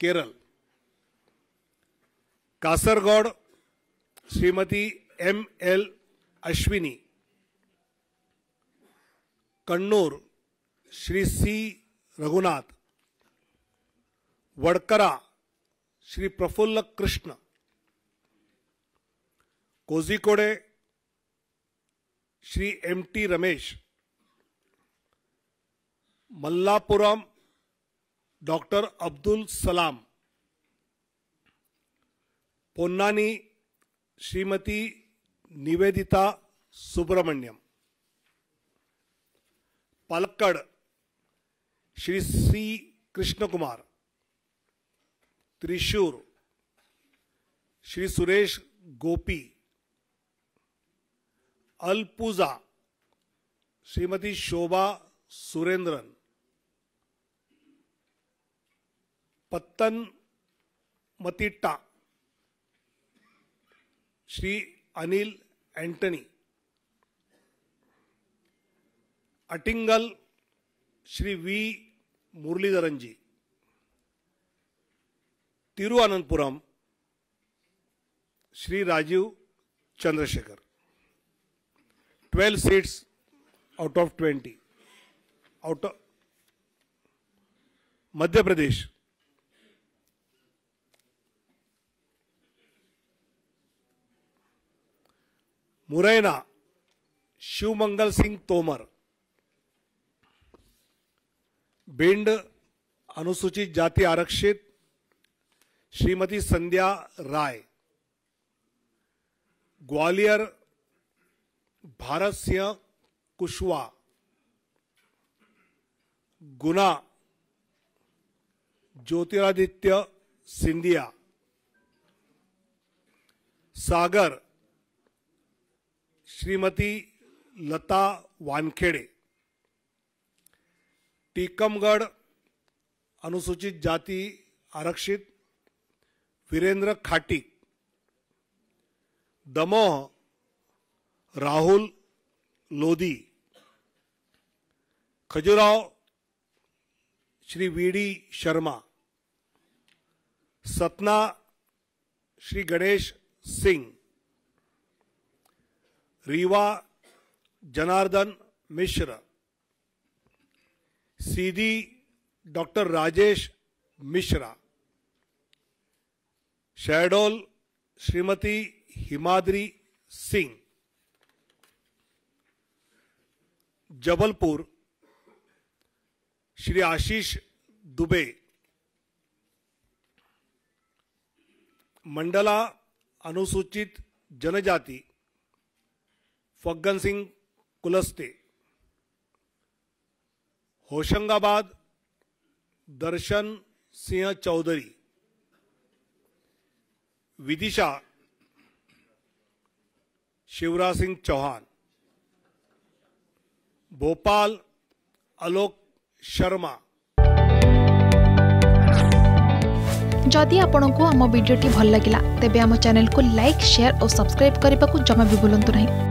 Kerala Kasaragod Shrimati M L Ashwini Kannur Shri C Raghunath Vadakara Shri Prafulla Krishna Kozhikode Shri M T Ramesh Malappuram doctor Abdul Salam Ponnani Shrimati Nivedita Subramaniam Palakkad Shri C Krishna Kumar Thrissur Shri Suresh Gopi अलपूजा Shrimati Shobha Surendran Pathanamthitta Shri Anil Antony Attingal Shri V Muraleedharan ji Thiruvananthapuram Shri Rajeev Chandrasekhar 12 seats out of 20 out of Madhya Pradesh Morena Shivmangal Singh Tomar Bhind अनुसूचित जाति आरक्षित श्रीमती संध्या राय ग्वालियर भारत सिंह कुशवा गुना ज्योतिरादित्य सिंधिया सागर श्रीमती लता वानखेड़े टीकमगढ़ अनुसूचित जाति आरक्षित वीरेंद्र खाटी दमोह राहुल लोदी खजुराव श्री वीडी शर्मा सतना श्री गणेश सिंह रीवा जनार्दन मिश्र सीधी डॉक्टर राजेश मिश्रा शहडोल श्रीमती हिमाद्री सिंह जबलपुर श्री आशीष दुबे मंडला अनुसूचित जनजाति फग्गन सिंह कुलस्ते होशंगाबाद दर्शन सिंह चौधरी विदिशा शिवराज सिंह चौहान भोपाल आलोक शर्मा जदि आपण को आम भिडी भल लगा तेब आम को लाइक सेयार और सब्सक्राइब करने को जमा भी बुलां नहीं